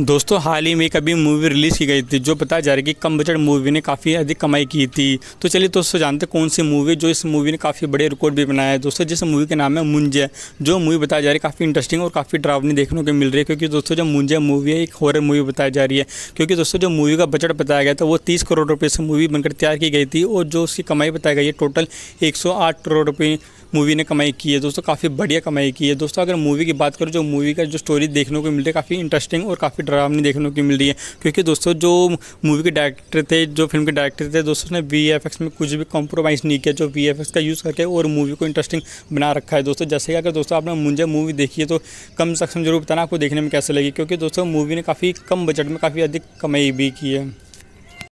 दोस्तों हाल ही में एक अभी मूवी रिलीज़ की गई थी जो बताया जा रहा है कि कम बजट मूवी ने काफ़ी अधिक कमाई की थी तो चलिए दोस्तों जानते कौन सी मूवी जो इस मूवी ने काफ़ी बड़े रिकॉर्ड भी बनाया है दोस्तों जिस मूवी के नाम है मुंजे जो मूवी बताई जा रही है काफ़ी इंटरेस्टिंग और काफ़ी ड्रावनी देखने को मिल रही है क्योंकि दोस्तों जो मुंजे मूवी है एक हॉर मूवी बताई जा रही है क्योंकि दोस्तों जो मूवी का बजट बताया गया था वो तीस करोड़ रुपये से मूवी बनकर तैयार की गई थी और जो उसकी कमाई बताई गई है टोटल एक करोड़ रुपये मूवी ने कमाई की है दोस्तों काफ़ी बढ़िया कमाई की है दोस्तों अगर मूवी की बात करूँ जो मूवी का जो स्टोरी देखने को मिल रही है काफ़ी इंटरेस्टिंग और काफ़ी डरावनी देखने को मिल रही है क्योंकि दोस्तों जो मूवी के डायरेक्टर थे जो फिल्म के डायरेक्टर थे दोस्तों ने वी में कुछ भी कॉम्प्रोमाइज़ नहीं किया जो वी का यूज़ करके और मूवी को इंटरेस्टिंग बना रखा है दोस्तों जैसे कि अगर दोस्तों आपने मुंजे मूवी देखी है तो कम से कम जरूर बताना आपको देखने में कैसे लगी क्योंकि दोस्तों मूवी ने काफ़ी कम बजट में काफ़ी अधिक कमाई भी की है